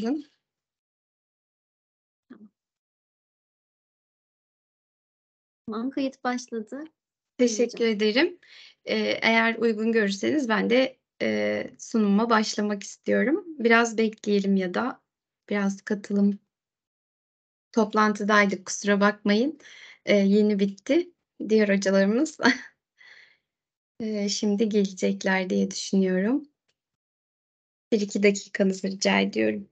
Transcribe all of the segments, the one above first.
Hı Tamam. kayıt başladı. Teşekkür ederim. Ee, eğer uygun görürseniz ben de e, sunuma başlamak istiyorum. Biraz bekleyelim ya da biraz katılım toplantıdaydık kusura bakmayın. Ee, yeni bitti diğer hocalarımız. ee, şimdi gelecekler diye düşünüyorum. Bir iki dakikanızı rica ediyorum.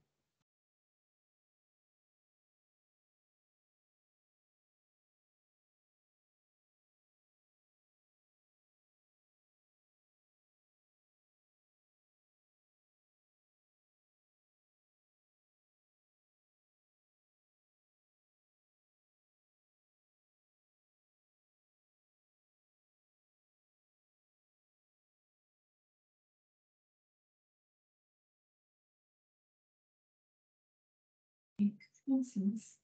instance,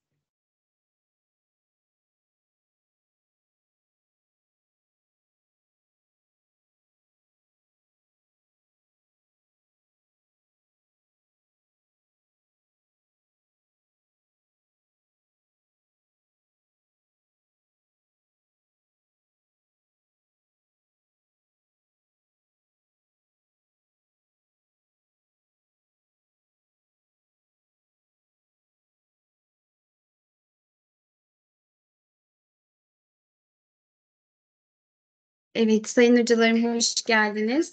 Evet, sayın hocalarım hoş geldiniz.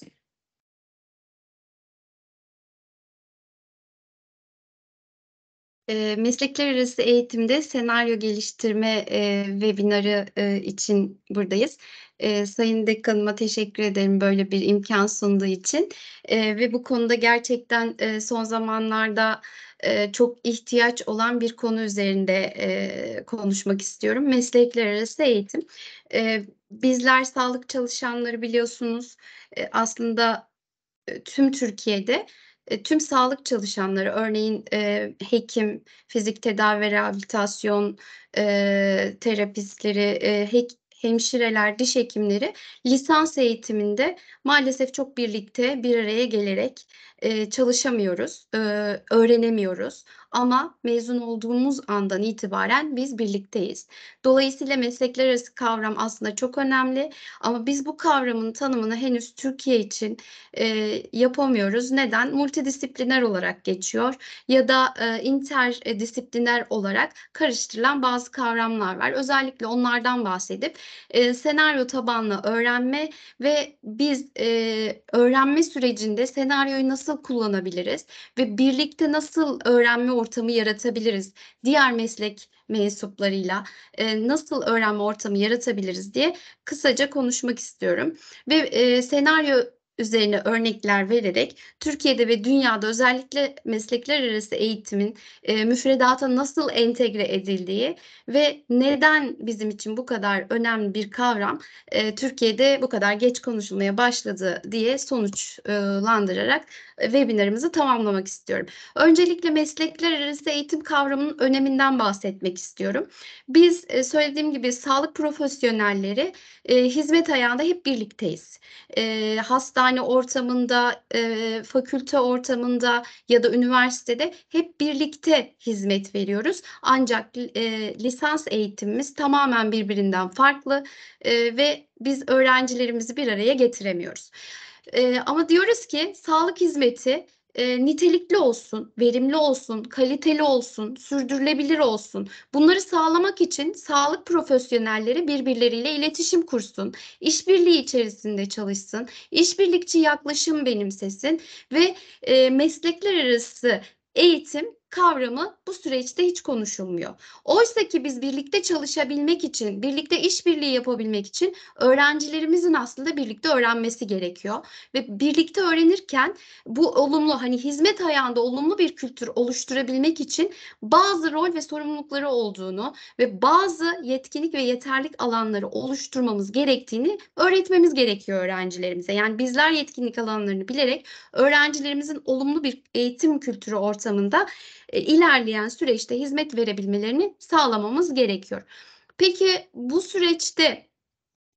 E, meslekler arası eğitimde senaryo geliştirme e, webinarı e, için buradayız. E, Sayın Dekanıma teşekkür ederim böyle bir imkan sunduğu için. E, ve bu konuda gerçekten e, son zamanlarda e, çok ihtiyaç olan bir konu üzerinde e, konuşmak istiyorum. Meslekler arası eğitim. E, bizler sağlık çalışanları biliyorsunuz e, aslında e, tüm Türkiye'de e, tüm sağlık çalışanları örneğin hekim, fizik tedavi ve rehabilitasyon terapistleri, hemşireler, diş hekimleri lisans eğitiminde maalesef çok birlikte bir araya gelerek e, çalışamıyoruz, e, öğrenemiyoruz. Ama mezun olduğumuz andan itibaren biz birlikteyiz. Dolayısıyla meslekler arası kavram aslında çok önemli. Ama biz bu kavramın tanımını henüz Türkiye için e, yapamıyoruz. Neden? Multidisipliner olarak geçiyor ya da e, interdisipliner olarak karıştırılan bazı kavramlar var. Özellikle onlardan bahsedip e, senaryo tabanlı öğrenme ve biz e, öğrenme sürecinde senaryoyu nasıl nasıl kullanabiliriz ve birlikte nasıl öğrenme ortamı yaratabiliriz? Diğer meslek mensuplarıyla e, nasıl öğrenme ortamı yaratabiliriz diye kısaca konuşmak istiyorum. Ve e, senaryo üzerine örnekler vererek Türkiye'de ve dünyada özellikle meslekler arası eğitimin e, müfredata nasıl entegre edildiği ve neden bizim için bu kadar önemli bir kavram e, Türkiye'de bu kadar geç konuşulmaya başladı diye sonuçlandırarak e, webinarımızı tamamlamak istiyorum. Öncelikle meslekler arası eğitim kavramının öneminden bahsetmek istiyorum. Biz e, söylediğim gibi sağlık profesyonelleri e, hizmet ayağında hep birlikteyiz. E, hasta hastane ortamında, e, fakülte ortamında ya da üniversitede hep birlikte hizmet veriyoruz. Ancak e, lisans eğitimimiz tamamen birbirinden farklı e, ve biz öğrencilerimizi bir araya getiremiyoruz. E, ama diyoruz ki sağlık hizmeti e, nitelikli olsun, verimli olsun, kaliteli olsun, sürdürülebilir olsun. Bunları sağlamak için sağlık profesyonelleri birbirleriyle iletişim kursun, işbirliği içerisinde çalışsın, işbirlikçi yaklaşım benimsesin ve e, meslekler arası eğitim kavramı bu süreçte hiç konuşulmuyor. Oysa ki biz birlikte çalışabilmek için, birlikte işbirliği yapabilmek için öğrencilerimizin aslında birlikte öğrenmesi gerekiyor ve birlikte öğrenirken bu olumlu hani hizmet ayağında olumlu bir kültür oluşturabilmek için bazı rol ve sorumlulukları olduğunu ve bazı yetkinlik ve yeterlik alanları oluşturmamız gerektiğini öğretmemiz gerekiyor öğrencilerimize. Yani bizler yetkinlik alanlarını bilerek öğrencilerimizin olumlu bir eğitim kültürü ortamında e, ilerleyen süreçte hizmet verebilmelerini sağlamamız gerekiyor. Peki bu süreçte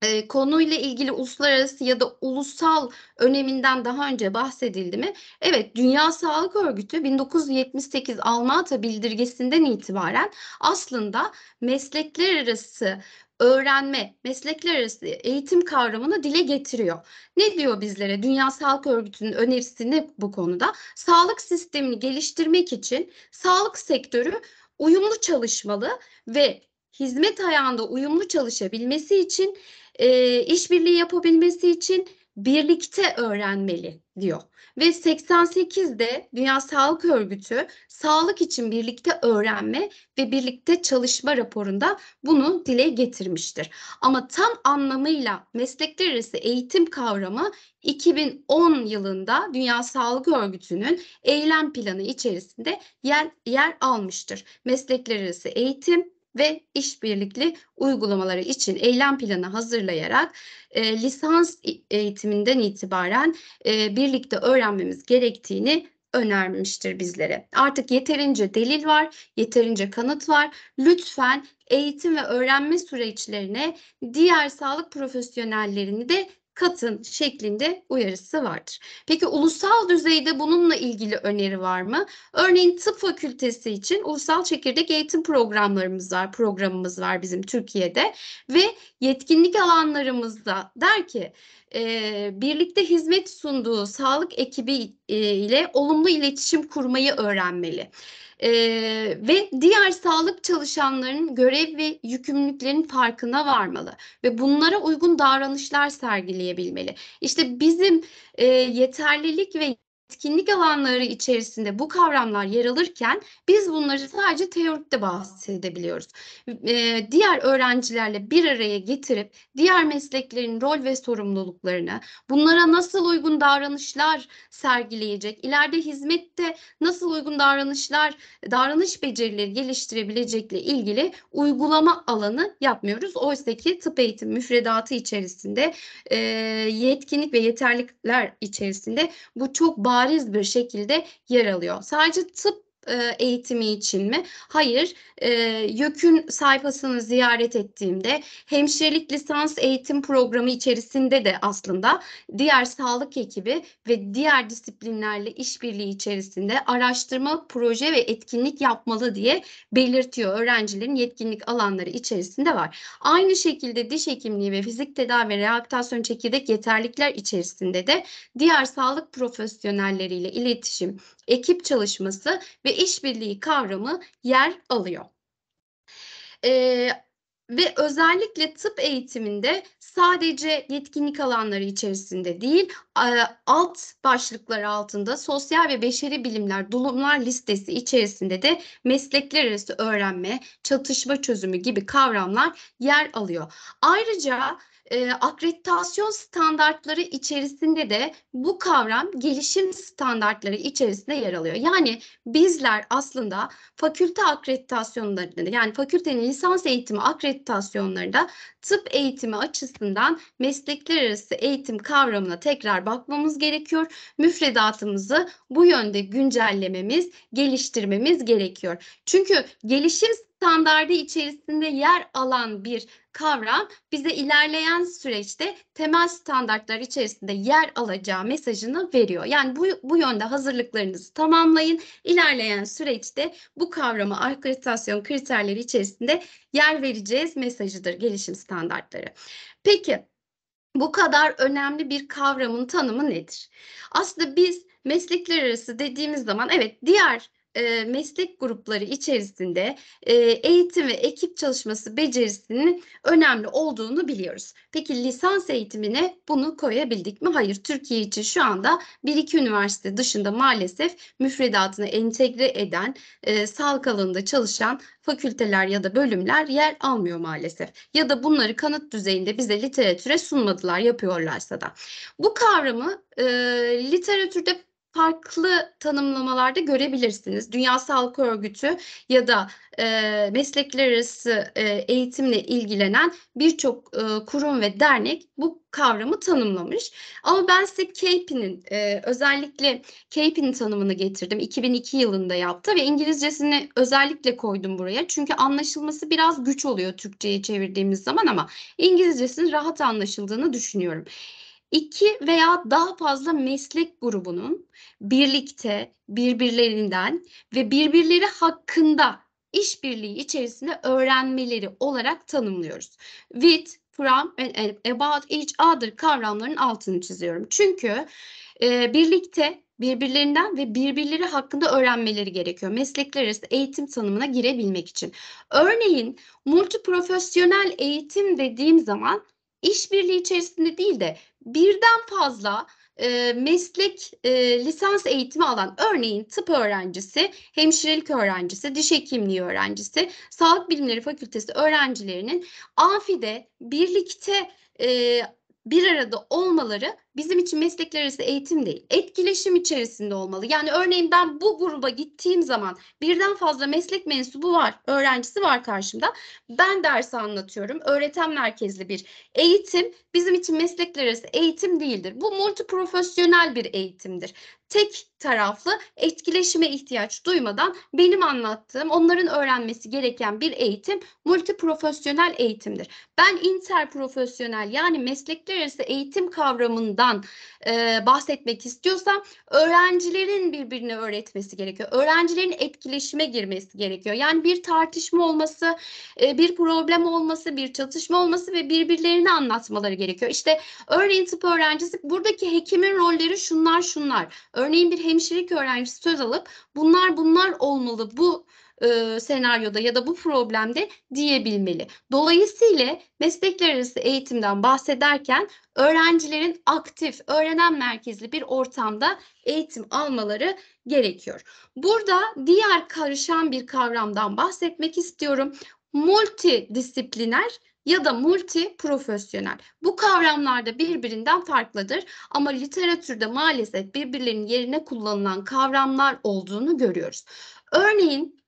e, konuyla ilgili uluslararası ya da ulusal öneminden daha önce bahsedildi mi? Evet, Dünya Sağlık Örgütü 1978 Almata bildirgesinden itibaren aslında meslekler arası öğrenme, meslekler arası eğitim kavramını dile getiriyor. Ne diyor bizlere? Dünya Sağlık Örgütü'nün önerisi ne bu konuda? Sağlık sistemini geliştirmek için sağlık sektörü uyumlu çalışmalı ve hizmet ayağında uyumlu çalışabilmesi için, e, işbirliği yapabilmesi için birlikte öğrenmeli diyor. Ve 88'de Dünya Sağlık Örgütü sağlık için birlikte öğrenme ve birlikte çalışma raporunda bunu dile getirmiştir. Ama tam anlamıyla meslekler arası eğitim kavramı 2010 yılında Dünya Sağlık Örgütü'nün eylem planı içerisinde yer, yer almıştır. Meslekler arası eğitim, ve işbirlikli uygulamaları için eylem planı hazırlayarak e, lisans e, eğitiminden itibaren e, birlikte öğrenmemiz gerektiğini önermiştir bizlere. Artık yeterince delil var, yeterince kanıt var. Lütfen eğitim ve öğrenme süreçlerine diğer sağlık profesyonellerini de katın şeklinde uyarısı vardır. Peki ulusal düzeyde bununla ilgili öneri var mı? Örneğin tıp fakültesi için ulusal çekirdek eğitim programlarımız var, programımız var bizim Türkiye'de ve yetkinlik alanlarımızda der ki e, birlikte hizmet sunduğu sağlık ekibi e, ile olumlu iletişim kurmayı öğrenmeli e, ve diğer sağlık çalışanlarının görev ve yükümlülüklerin farkına varmalı ve bunlara uygun davranışlar sergileyebilmeli. İşte bizim e, yeterlilik ve etkinlik alanları içerisinde bu kavramlar yer alırken biz bunları sadece teorikte bahsedebiliyoruz. Ee, diğer öğrencilerle bir araya getirip diğer mesleklerin rol ve sorumluluklarını, bunlara nasıl uygun davranışlar sergileyecek, ileride hizmette nasıl uygun davranışlar, davranış becerileri geliştirebilecekle ilgili uygulama alanı yapmıyoruz. Oysa ki tıp eğitim müfredatı içerisinde e, yetkinlik ve yeterlikler içerisinde bu çok bağlı bariz bir şekilde yer alıyor. Sadece tıp e, eğitimi için mi? Hayır. E, YÖK'ün sayfasını ziyaret ettiğimde hemşirelik lisans eğitim programı içerisinde de aslında diğer sağlık ekibi ve diğer disiplinlerle işbirliği içerisinde araştırma, proje ve etkinlik yapmalı diye belirtiyor. Öğrencilerin yetkinlik alanları içerisinde var. Aynı şekilde diş hekimliği ve fizik tedavi ve rehabilitasyon çekirdek yeterlikler içerisinde de diğer sağlık profesyonelleriyle iletişim, ekip çalışması ve işbirliği kavramı yer alıyor. Ee, ve özellikle tıp eğitiminde sadece yetkinlik alanları içerisinde değil, alt başlıklar altında sosyal ve beşeri bilimler durumlar listesi içerisinde de meslekler arası öğrenme, çatışma çözümü gibi kavramlar yer alıyor. Ayrıca e, akreditasyon standartları içerisinde de bu kavram gelişim standartları içerisinde yer alıyor. Yani bizler aslında fakülte akreditasyonlarında yani fakültenin lisans eğitimi akreditasyonlarında tıp eğitimi açısından meslekler arası eğitim kavramına tekrar bakmamız gerekiyor. Müfredatımızı bu yönde güncellememiz, geliştirmemiz gerekiyor. Çünkü gelişim standardı içerisinde yer alan bir kavram bize ilerleyen süreçte temel standartlar içerisinde yer alacağı mesajını veriyor. Yani bu, bu yönde hazırlıklarınızı tamamlayın. İlerleyen süreçte bu kavramı akreditasyon kriterleri içerisinde yer vereceğiz mesajıdır gelişim standartları. Peki bu kadar önemli bir kavramın tanımı nedir? Aslında biz meslekler arası dediğimiz zaman evet diğer e, meslek grupları içerisinde e, eğitim ve ekip çalışması becerisinin önemli olduğunu biliyoruz. Peki lisans eğitimine bunu koyabildik mi? Hayır. Türkiye için şu anda bir iki üniversite dışında maalesef müfredatına entegre eden e, sağlık alanında çalışan fakülteler ya da bölümler yer almıyor maalesef. Ya da bunları kanıt düzeyinde bize literatüre sunmadılar yapıyorlarsa da. Bu kavramı e, literatürde farklı tanımlamalarda görebilirsiniz. Dünya Sağlık Örgütü ya da e, meslekler arası e, eğitimle ilgilenen birçok e, kurum ve dernek bu kavramı tanımlamış. Ama ben size CAPE'nin e, özellikle CAPE'nin tanımını getirdim. 2002 yılında yaptı ve İngilizcesini özellikle koydum buraya. Çünkü anlaşılması biraz güç oluyor Türkçe'ye çevirdiğimiz zaman ama İngilizcesinin rahat anlaşıldığını düşünüyorum iki veya daha fazla meslek grubunun birlikte birbirlerinden ve birbirleri hakkında işbirliği içerisinde öğrenmeleri olarak tanımlıyoruz. With, from and about each other kavramların altını çiziyorum. Çünkü e, birlikte birbirlerinden ve birbirleri hakkında öğrenmeleri gerekiyor. Meslekler arası eğitim tanımına girebilmek için. Örneğin multiprofesyonel eğitim dediğim zaman işbirliği içerisinde değil de birden fazla e, meslek e, lisans eğitimi alan örneğin tıp öğrencisi, hemşirelik öğrencisi, diş hekimliği öğrencisi, sağlık bilimleri fakültesi öğrencilerinin afide birlikte e, bir arada olmaları bizim için meslekler arası eğitim değil. Etkileşim içerisinde olmalı. Yani örneğin ben bu gruba gittiğim zaman birden fazla meslek mensubu var, öğrencisi var karşımda. Ben dersi anlatıyorum. Öğreten merkezli bir eğitim bizim için meslekler arası eğitim değildir. Bu multiprofesyonel bir eğitimdir tek taraflı etkileşime ihtiyaç duymadan benim anlattığım onların öğrenmesi gereken bir eğitim multiprofesyonel eğitimdir. Ben interprofesyonel yani meslekler arası eğitim kavramından e, bahsetmek istiyorsam öğrencilerin birbirini öğretmesi gerekiyor. Öğrencilerin etkileşime girmesi gerekiyor. Yani bir tartışma olması, e, bir problem olması, bir çatışma olması ve birbirlerini anlatmaları gerekiyor. İşte örneğin tıp öğrencisi buradaki hekimin rolleri şunlar şunlar Örneğin bir hemşirelik öğrencisi söz alıp bunlar bunlar olmalı bu e, senaryoda ya da bu problemde diyebilmeli. Dolayısıyla meslekler arası eğitimden bahsederken öğrencilerin aktif, öğrenen merkezli bir ortamda eğitim almaları gerekiyor. Burada diğer karışan bir kavramdan bahsetmek istiyorum. Multidisipliner ya da multi profesyonel Bu kavramlar da birbirinden farklıdır ama literatürde maalesef birbirlerinin yerine kullanılan kavramlar olduğunu görüyoruz. Örneğin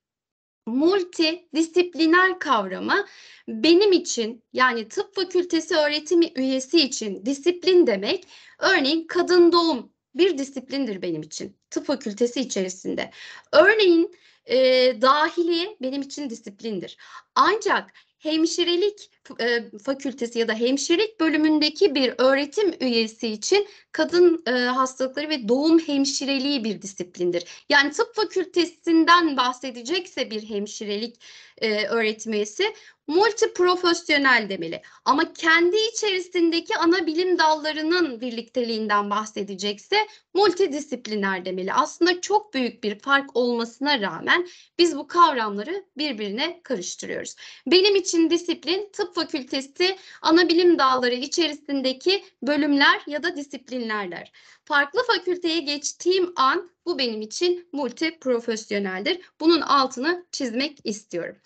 multidisipliner kavramı benim için yani tıp fakültesi öğretimi üyesi için disiplin demek. Örneğin kadın doğum bir disiplindir benim için tıp fakültesi içerisinde. Örneğin e, dahiliye benim için disiplindir. Ancak hemşirelik e, fakültesi ya da hemşirelik bölümündeki bir öğretim üyesi için kadın e, hastalıkları ve doğum hemşireliği bir disiplindir. Yani tıp fakültesinden bahsedecekse bir hemşirelik e, öğretim üyesi multiprofesyonel demeli. Ama kendi içerisindeki ana bilim dallarının birlikteliğinden bahsedecekse multidisipliner demeli. Aslında çok büyük bir fark olmasına rağmen biz bu kavramları birbirine karıştırıyoruz. Benim için disiplin tıp Fakültesi ana bilim dalları içerisindeki bölümler ya da disiplinlerler. Farklı fakülteye geçtiğim an bu benim için multi profesyoneldir. Bunun altını çizmek istiyorum.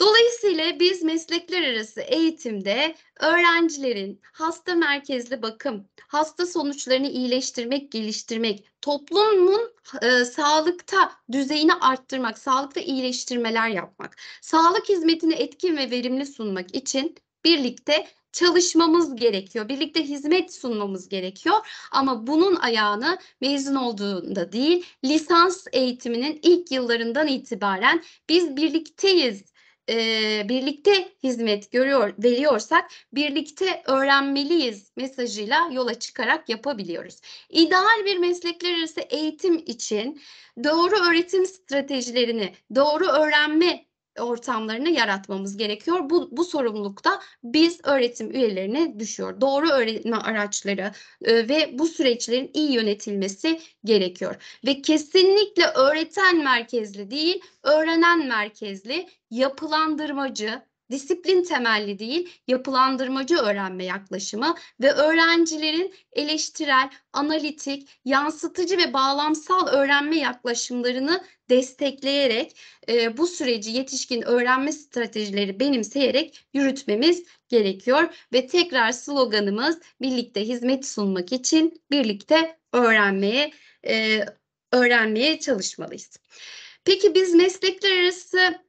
Dolayısıyla biz meslekler arası eğitimde öğrencilerin hasta merkezli bakım, hasta sonuçlarını iyileştirmek, geliştirmek, toplumun e, sağlıkta düzeyini arttırmak, sağlıkta iyileştirmeler yapmak, sağlık hizmetini etkin ve verimli sunmak için birlikte çalışmamız gerekiyor. Birlikte hizmet sunmamız gerekiyor. Ama bunun ayağını mezun olduğunda değil, lisans eğitiminin ilk yıllarından itibaren biz birlikteyiz e, birlikte hizmet görüyor veriyorsak birlikte öğrenmeliyiz mesajıyla yola çıkarak yapabiliyoruz. İdeal bir meslekler arası eğitim için doğru öğretim stratejilerini, doğru öğrenme ortamlarını yaratmamız gerekiyor. Bu, bu sorumluluk da biz öğretim üyelerine düşüyor. Doğru öğretme araçları e, ve bu süreçlerin iyi yönetilmesi gerekiyor. Ve kesinlikle öğreten merkezli değil, öğrenen merkezli, yapılandırmacı, disiplin temelli değil, yapılandırmacı öğrenme yaklaşımı ve öğrencilerin eleştirel, analitik, yansıtıcı ve bağlamsal öğrenme yaklaşımlarını destekleyerek e, bu süreci yetişkin öğrenme stratejileri benimseyerek yürütmemiz gerekiyor ve tekrar sloganımız birlikte hizmet sunmak için birlikte öğrenmeye e, öğrenmeye çalışmalıyız. Peki biz meslekler arası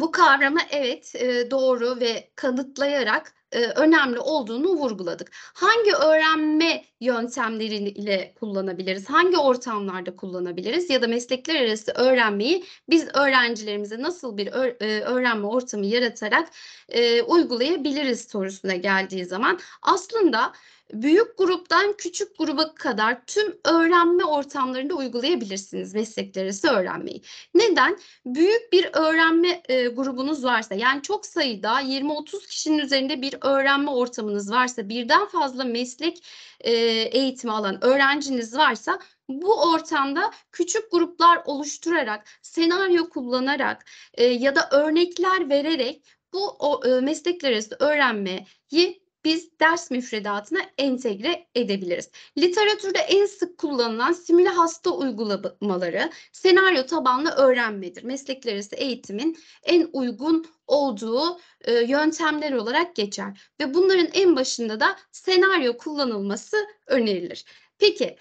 bu kavrama evet e, doğru ve kanıtlayarak e, önemli olduğunu vurguladık. Hangi öğrenme yöntemlerini ile kullanabiliriz? Hangi ortamlarda kullanabiliriz? Ya da meslekler arası öğrenmeyi biz öğrencilerimize nasıl bir e, öğrenme ortamı yaratarak e, uygulayabiliriz sorusuna geldiği zaman aslında büyük gruptan küçük gruba kadar tüm öğrenme ortamlarında uygulayabilirsiniz meslekler arası öğrenmeyi. Neden? Büyük bir öğrenme e, grubunuz varsa yani çok sayıda 20-30 kişinin üzerinde bir öğrenme ortamınız varsa birden fazla meslek e, eğitimi alan öğrenciniz varsa bu ortamda küçük gruplar oluşturarak, senaryo kullanarak e, ya da örnekler vererek bu o, e, meslekler arası öğrenmeyi biz ders müfredatına entegre edebiliriz. Literatürde en sık kullanılan simüle hasta uygulamaları senaryo tabanlı öğrenmedir. Meslekler arası eğitimin en uygun olduğu e, yöntemler olarak geçer ve bunların en başında da senaryo kullanılması önerilir. Peki,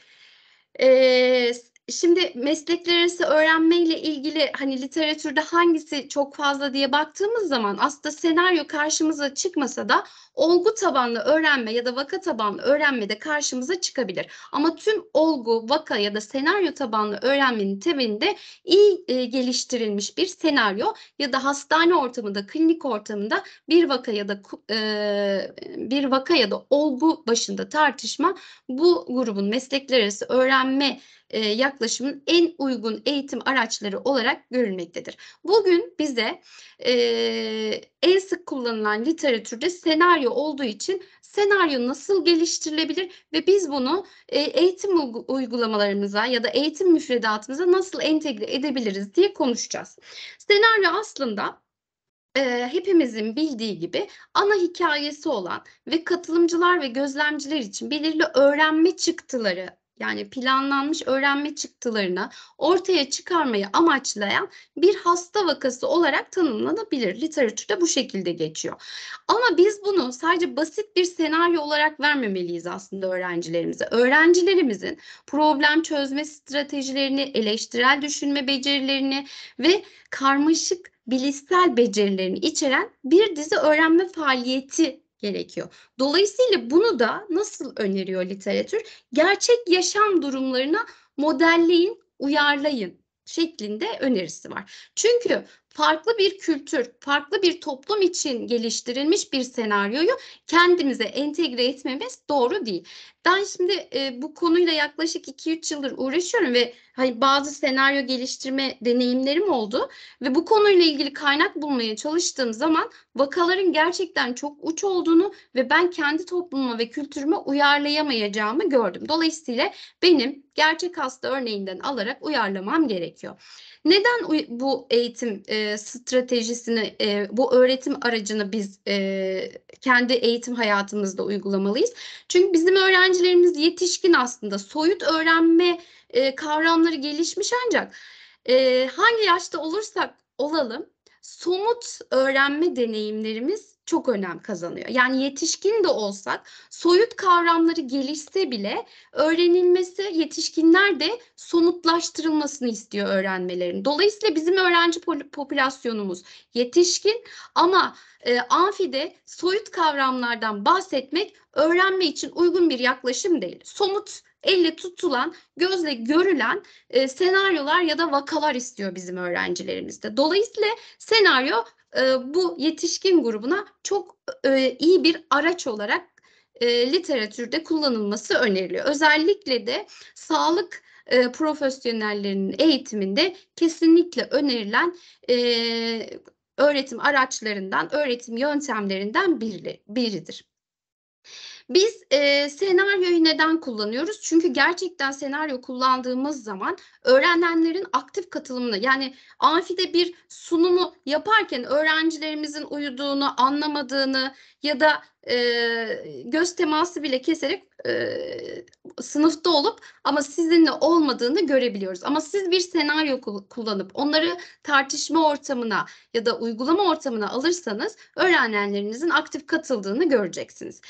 e, Şimdi meslekler arası öğrenmeyle ilgili hani literatürde hangisi çok fazla diye baktığımız zaman aslında senaryo karşımıza çıkmasa da olgu tabanlı öğrenme ya da vaka tabanlı öğrenme de karşımıza çıkabilir. Ama tüm olgu, vaka ya da senaryo tabanlı öğrenmenin temelinde iyi e, geliştirilmiş bir senaryo ya da hastane ortamında, klinik ortamında bir vaka ya da e, bir vaka ya da olgu başında tartışma bu grubun meslekler arası öğrenme e, yaklaşımın en uygun eğitim araçları olarak görülmektedir. Bugün bize e, en sık kullanılan literatürde senaryo olduğu için senaryo nasıl geliştirilebilir ve biz bunu e, eğitim uygulamalarımıza ya da eğitim müfredatımıza nasıl entegre edebiliriz diye konuşacağız. Senaryo aslında e, hepimizin bildiği gibi ana hikayesi olan ve katılımcılar ve gözlemciler için belirli öğrenme çıktıları yani planlanmış öğrenme çıktılarını ortaya çıkarmayı amaçlayan bir hasta vakası olarak tanımlanabilir. Literatürde bu şekilde geçiyor. Ama biz bunu sadece basit bir senaryo olarak vermemeliyiz aslında öğrencilerimize. Öğrencilerimizin problem çözme stratejilerini, eleştirel düşünme becerilerini ve karmaşık bilişsel becerilerini içeren bir dizi öğrenme faaliyeti gerekiyor. Dolayısıyla bunu da nasıl öneriyor literatür? Gerçek yaşam durumlarına modelleyin, uyarlayın şeklinde önerisi var. Çünkü farklı bir kültür, farklı bir toplum için geliştirilmiş bir senaryoyu kendimize entegre etmemiz doğru değil. Ben şimdi e, bu konuyla yaklaşık 2-3 yıldır uğraşıyorum ve hani bazı senaryo geliştirme deneyimlerim oldu ve bu konuyla ilgili kaynak bulmaya çalıştığım zaman vakaların gerçekten çok uç olduğunu ve ben kendi toplumuma ve kültürüme uyarlayamayacağımı gördüm. Dolayısıyla benim gerçek hasta örneğinden alarak uyarlamam gerekiyor. Neden bu eğitim e, stratejisini, e, bu öğretim aracını biz e, kendi eğitim hayatımızda uygulamalıyız? Çünkü bizim öğrencilerimiz yetişkin aslında. Soyut öğrenme e, kavramları gelişmiş ancak e, hangi yaşta olursak olalım somut öğrenme deneyimlerimiz çok önem kazanıyor. Yani yetişkin de olsak soyut kavramları gelişse bile öğrenilmesi yetişkinler de somutlaştırılmasını istiyor öğrenmelerin. Dolayısıyla bizim öğrenci popülasyonumuz yetişkin ama e, amfide soyut kavramlardan bahsetmek öğrenme için uygun bir yaklaşım değil. Somut elle tutulan, gözle görülen e, senaryolar ya da vakalar istiyor bizim öğrencilerimizde. Dolayısıyla senaryo e, bu yetişkin grubuna çok e, iyi bir araç olarak e, literatürde kullanılması öneriliyor. Özellikle de sağlık e, profesyonellerinin eğitiminde kesinlikle önerilen e, öğretim araçlarından, öğretim yöntemlerinden biri, biridir. Biz e, senaryoyu neden kullanıyoruz? Çünkü gerçekten senaryo kullandığımız zaman öğrenenlerin aktif katılımını yani amfide bir sunumu yaparken öğrencilerimizin uyuduğunu, anlamadığını ya da e, göz teması bile keserek e, sınıfta olup ama sizinle olmadığını görebiliyoruz. Ama siz bir senaryo kullanıp onları tartışma ortamına ya da uygulama ortamına alırsanız öğrenenlerinizin aktif katıldığını göreceksiniz.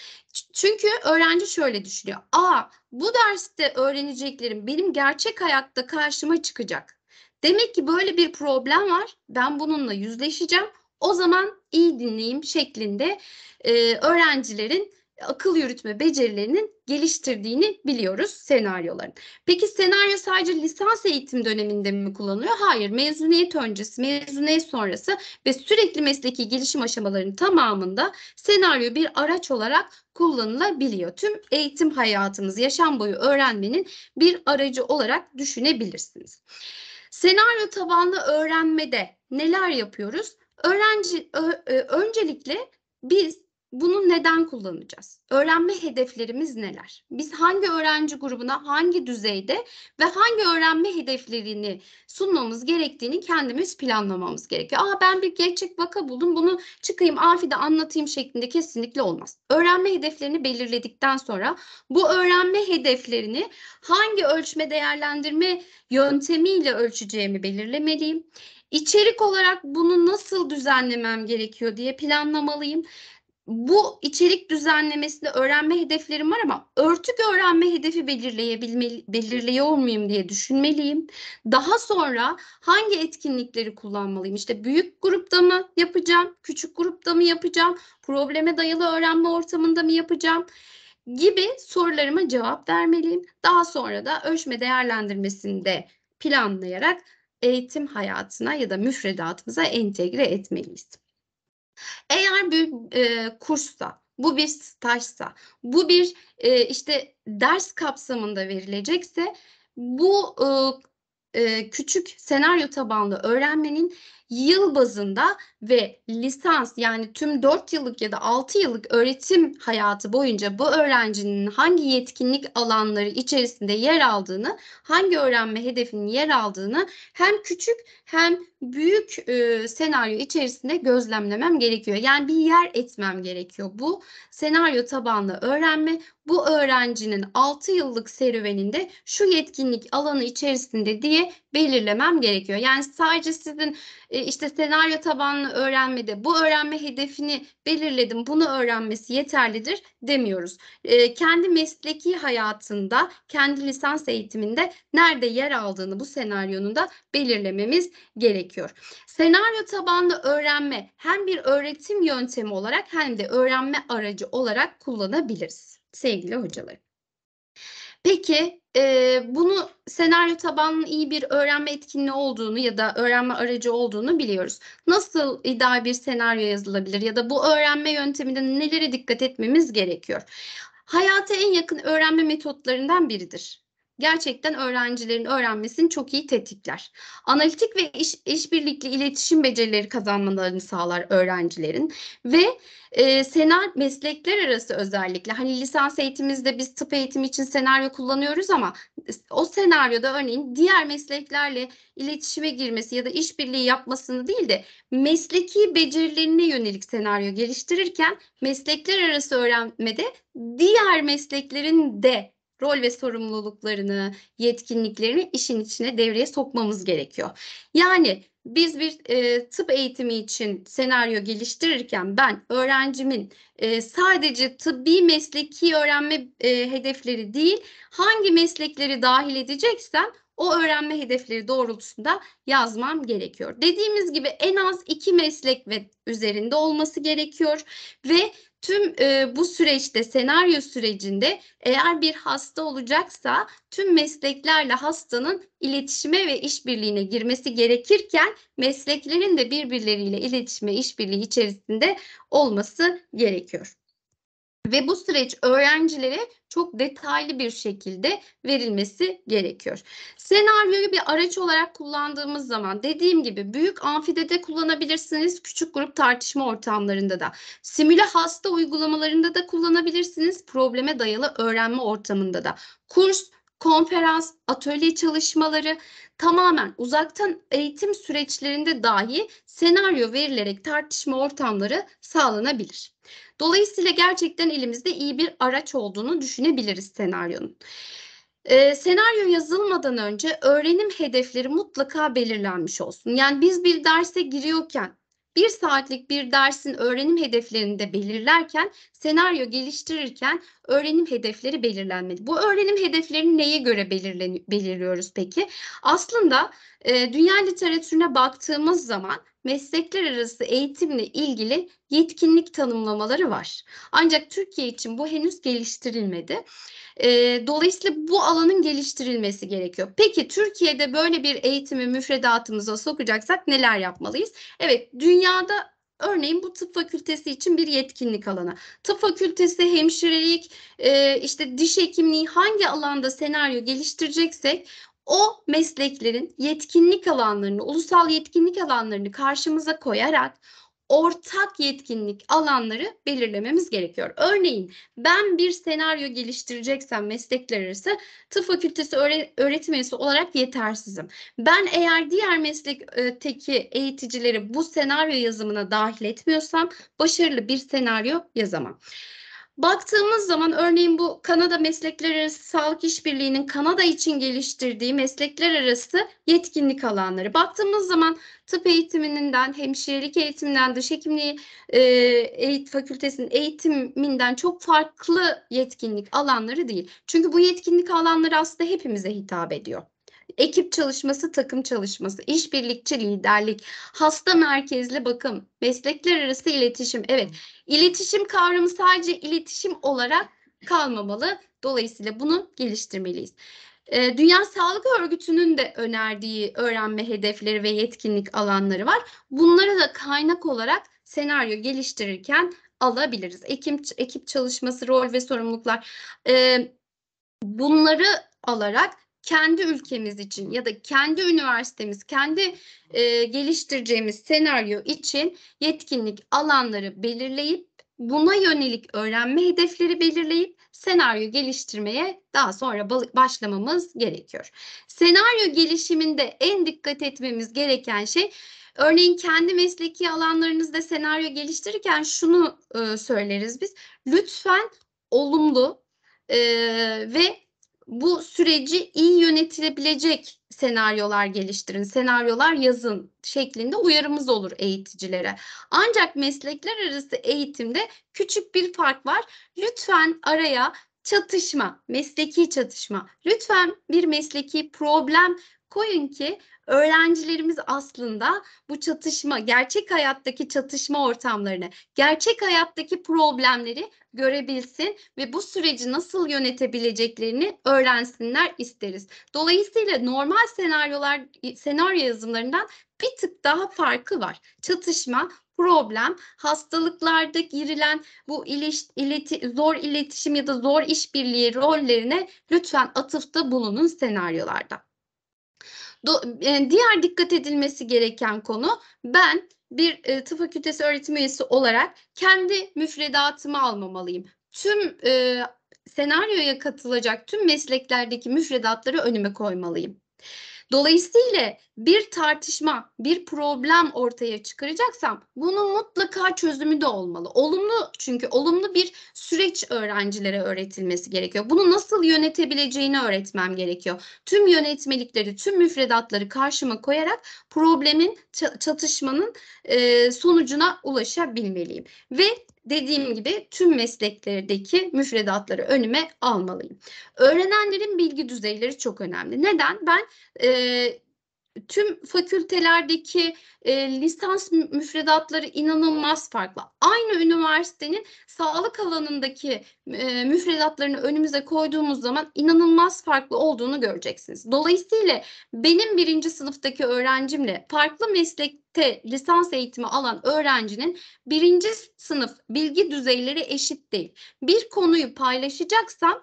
Çünkü öğrenci şöyle düşünüyor. Aa bu derste öğreneceklerim benim gerçek hayatta karşıma çıkacak. Demek ki böyle bir problem var. Ben bununla yüzleşeceğim. O zaman iyi dinleyim şeklinde e, öğrencilerin akıl yürütme becerilerinin geliştirdiğini biliyoruz senaryoların. Peki senaryo sadece lisans eğitim döneminde mi kullanılıyor? Hayır, mezuniyet öncesi, mezuniyet sonrası ve sürekli mesleki gelişim aşamalarının tamamında senaryo bir araç olarak kullanılabiliyor. Tüm eğitim hayatımız, yaşam boyu öğrenmenin bir aracı olarak düşünebilirsiniz. Senaryo tabanlı öğrenmede neler yapıyoruz? Öğrenci ö, e, öncelikle biz bunu neden kullanacağız? Öğrenme hedeflerimiz neler? Biz hangi öğrenci grubuna, hangi düzeyde ve hangi öğrenme hedeflerini sunmamız gerektiğini kendimiz planlamamız gerekiyor. Aa ben bir gerçek vaka buldum, bunu çıkayım afide anlatayım şeklinde kesinlikle olmaz. Öğrenme hedeflerini belirledikten sonra bu öğrenme hedeflerini hangi ölçme değerlendirme yöntemiyle ölçeceğimi belirlemeliyim. İçerik olarak bunu nasıl düzenlemem gerekiyor diye planlamalıyım. Bu içerik düzenlemesinde öğrenme hedeflerim var ama örtük öğrenme hedefi belirleyebilmeli, belirliyor muyum diye düşünmeliyim. Daha sonra hangi etkinlikleri kullanmalıyım? İşte büyük grupta mı yapacağım, küçük grupta mı yapacağım, probleme dayalı öğrenme ortamında mı yapacağım? gibi sorularıma cevap vermeliyim. Daha sonra da ölçme değerlendirmesinde planlayarak eğitim hayatına ya da müfredatımıza entegre etmeliyiz. Eğer bir e, kursta, bu bir stajsa, bu bir e, işte ders kapsamında verilecekse bu e, e küçük senaryo tabanlı öğrenmenin yıl bazında ve lisans yani tüm 4 yıllık ya da 6 yıllık öğretim hayatı boyunca bu öğrencinin hangi yetkinlik alanları içerisinde yer aldığını, hangi öğrenme hedefinin yer aldığını hem küçük hem büyük e, senaryo içerisinde gözlemlemem gerekiyor. Yani bir yer etmem gerekiyor. Bu senaryo tabanlı öğrenme bu öğrencinin 6 yıllık serüveninde şu yetkinlik alanı içerisinde diye belirlemem gerekiyor. Yani sadece sizin e, işte senaryo tabanlı öğrenmede bu öğrenme hedefini belirledim bunu öğrenmesi yeterlidir demiyoruz. E, kendi mesleki hayatında kendi lisans eğitiminde nerede yer aldığını bu senaryonun da belirlememiz gerekiyor. Senaryo tabanlı öğrenme hem bir öğretim yöntemi olarak hem de öğrenme aracı olarak kullanabiliriz sevgili hocalarım. Peki e, bunu senaryo tabanlı iyi bir öğrenme etkinliği olduğunu ya da öğrenme aracı olduğunu biliyoruz. Nasıl ideal bir senaryo yazılabilir ya da bu öğrenme yönteminde nelere dikkat etmemiz gerekiyor? Hayata en yakın öğrenme metotlarından biridir gerçekten öğrencilerin öğrenmesini çok iyi tetikler. Analitik ve iş, işbirlikli iletişim becerileri kazanmalarını sağlar öğrencilerin ve e, senar meslekler arası özellikle hani lisans eğitimimizde biz tıp eğitimi için senaryo kullanıyoruz ama o senaryoda örneğin diğer mesleklerle iletişime girmesi ya da işbirliği yapmasını değil de mesleki becerilerine yönelik senaryo geliştirirken meslekler arası öğrenmede diğer mesleklerin de rol ve sorumluluklarını, yetkinliklerini işin içine devreye sokmamız gerekiyor. Yani biz bir e, tıp eğitimi için senaryo geliştirirken ben öğrencimin e, sadece tıbbi mesleki öğrenme e, hedefleri değil, hangi meslekleri dahil edeceksem o öğrenme hedefleri doğrultusunda yazmam gerekiyor. Dediğimiz gibi en az iki meslek ve üzerinde olması gerekiyor ve tüm e, bu süreçte senaryo sürecinde eğer bir hasta olacaksa tüm mesleklerle hastanın iletişime ve işbirliğine girmesi gerekirken mesleklerin de birbirleriyle iletişime işbirliği içerisinde olması gerekiyor. Ve bu süreç öğrencilere çok detaylı bir şekilde verilmesi gerekiyor. Senaryoyu bir araç olarak kullandığımız zaman dediğim gibi büyük amfidede kullanabilirsiniz, küçük grup tartışma ortamlarında da. Simüle hasta uygulamalarında da kullanabilirsiniz, probleme dayalı öğrenme ortamında da. Kurs, konferans, atölye çalışmaları tamamen uzaktan eğitim süreçlerinde dahi senaryo verilerek tartışma ortamları sağlanabilir. Dolayısıyla gerçekten elimizde iyi bir araç olduğunu düşünebiliriz senaryonun. E, senaryo yazılmadan önce öğrenim hedefleri mutlaka belirlenmiş olsun. Yani biz bir derse giriyorken bir saatlik bir dersin öğrenim hedeflerini de belirlerken, senaryo geliştirirken öğrenim hedefleri belirlenmeli. Bu öğrenim hedeflerini neye göre belirliyoruz peki? Aslında e, dünya literatürüne baktığımız zaman meslekler arası eğitimle ilgili yetkinlik tanımlamaları var. Ancak Türkiye için bu henüz geliştirilmedi. E, dolayısıyla bu alanın geliştirilmesi gerekiyor. Peki Türkiye'de böyle bir eğitimi müfredatımıza sokacaksak neler yapmalıyız? Evet dünyada Örneğin bu tıp fakültesi için bir yetkinlik alanı. Tıp fakültesi, hemşirelik, e, işte diş hekimliği hangi alanda senaryo geliştireceksek o mesleklerin yetkinlik alanlarını, ulusal yetkinlik alanlarını karşımıza koyarak ortak yetkinlik alanları belirlememiz gerekiyor. Örneğin ben bir senaryo geliştireceksem meslekler arası tıp fakültesi öğretim üyesi olarak yetersizim. Ben eğer diğer meslekteki eğiticileri bu senaryo yazımına dahil etmiyorsam başarılı bir senaryo yazamam. Baktığımız zaman örneğin bu Kanada Meslekler Arası Sağlık İşbirliği'nin Kanada için geliştirdiği meslekler arası yetkinlik alanları. Baktığımız zaman tıp eğitiminden, hemşirelik eğitiminden, dış hekimliği e, eğit fakültesinin eğitiminden çok farklı yetkinlik alanları değil. Çünkü bu yetkinlik alanları aslında hepimize hitap ediyor ekip çalışması, takım çalışması, işbirlikçi liderlik, hasta merkezli bakım, meslekler arası iletişim. Evet, iletişim kavramı sadece iletişim olarak kalmamalı. Dolayısıyla bunu geliştirmeliyiz. Ee, Dünya Sağlık Örgütü'nün de önerdiği öğrenme hedefleri ve yetkinlik alanları var. Bunlara da kaynak olarak senaryo geliştirirken alabiliriz. Ekip, ekip çalışması, rol ve sorumluluklar. Ee, bunları alarak kendi ülkemiz için ya da kendi üniversitemiz, kendi e, geliştireceğimiz senaryo için yetkinlik alanları belirleyip buna yönelik öğrenme hedefleri belirleyip senaryo geliştirmeye daha sonra başlamamız gerekiyor. Senaryo gelişiminde en dikkat etmemiz gereken şey Örneğin kendi mesleki alanlarınızda senaryo geliştirirken şunu e, söyleriz biz. Lütfen olumlu e, ve bu süreci iyi yönetilebilecek senaryolar geliştirin, senaryolar yazın şeklinde uyarımız olur eğiticilere. Ancak meslekler arası eğitimde küçük bir fark var. Lütfen araya çatışma, mesleki çatışma, lütfen bir mesleki problem koyun ki öğrencilerimiz aslında bu çatışma, gerçek hayattaki çatışma ortamlarını, gerçek hayattaki problemleri görebilsin ve bu süreci nasıl yönetebileceklerini öğrensinler isteriz. Dolayısıyla normal senaryolar senaryo yazımlarından bir tık daha farkı var. Çatışma, problem, hastalıklarda girilen bu iliş, ileti, zor iletişim ya da zor işbirliği rollerine lütfen atıfta bulunun senaryolarda. Do, e, diğer dikkat edilmesi gereken konu ben bir e, tıp fakültesi öğretim üyesi olarak kendi müfredatımı almamalıyım. Tüm e, senaryoya katılacak tüm mesleklerdeki müfredatları önüme koymalıyım. Dolayısıyla bir tartışma, bir problem ortaya çıkaracaksam bunun mutlaka çözümü de olmalı. Olumlu çünkü olumlu bir süreç öğrencilere öğretilmesi gerekiyor. Bunu nasıl yönetebileceğini öğretmem gerekiyor. Tüm yönetmelikleri, tüm müfredatları karşıma koyarak problemin, çatışmanın sonucuna ulaşabilmeliyim. Ve dediğim gibi tüm mesleklerdeki müfredatları önüme almalıyım. Öğrenenlerin bilgi düzeyleri çok önemli. Neden? Ben e, tüm fakültelerdeki e, lisans müfredatları inanılmaz farklı. Aynı üniversitenin sağlık alanındaki e, müfredatlarını önümüze koyduğumuz zaman inanılmaz farklı olduğunu göreceksiniz. Dolayısıyla benim birinci sınıftaki öğrencimle farklı meslekte lisans eğitimi alan öğrencinin birinci sınıf bilgi düzeyleri eşit değil. Bir konuyu paylaşacaksam